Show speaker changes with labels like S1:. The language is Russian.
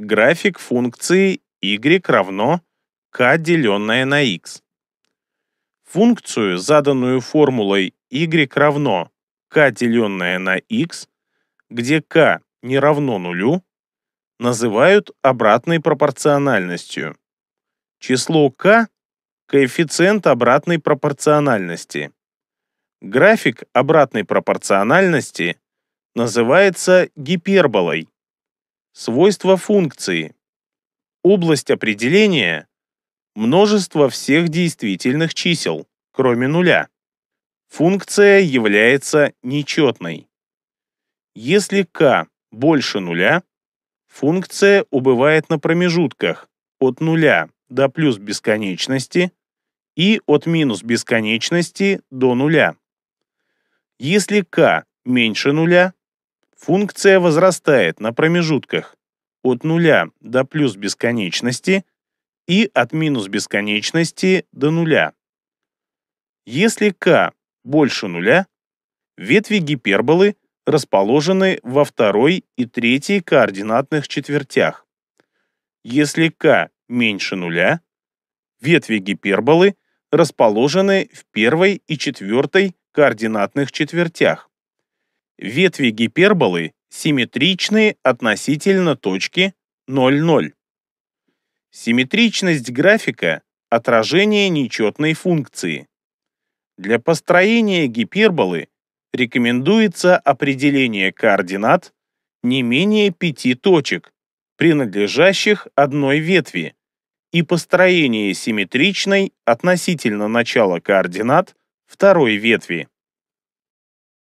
S1: график функции y равно k деленное на x. Функцию, заданную формулой y равно k деленное на x, где k не равно нулю, называют обратной пропорциональностью. Число k – коэффициент обратной пропорциональности. График обратной пропорциональности называется гиперболой. Свойства функции. Область определения – множество всех действительных чисел, кроме нуля. Функция является нечетной. Если k больше нуля, функция убывает на промежутках от нуля до плюс бесконечности и от минус бесконечности до нуля. Если k меньше нуля, функция возрастает на промежутках от нуля до плюс бесконечности и от минус бесконечности до нуля. Если k больше нуля, ветви гиперболы расположены во второй и третьей координатных четвертях. Если k меньше нуля, ветви гиперболы расположены в первой и четвертой координатных четвертях. Ветви гиперболы симметричны относительно точки 0,0. Симметричность графика – отражение нечетной функции. Для построения гиперболы рекомендуется определение координат не менее пяти точек, принадлежащих одной ветви, и построение симметричной относительно начала координат второй ветви.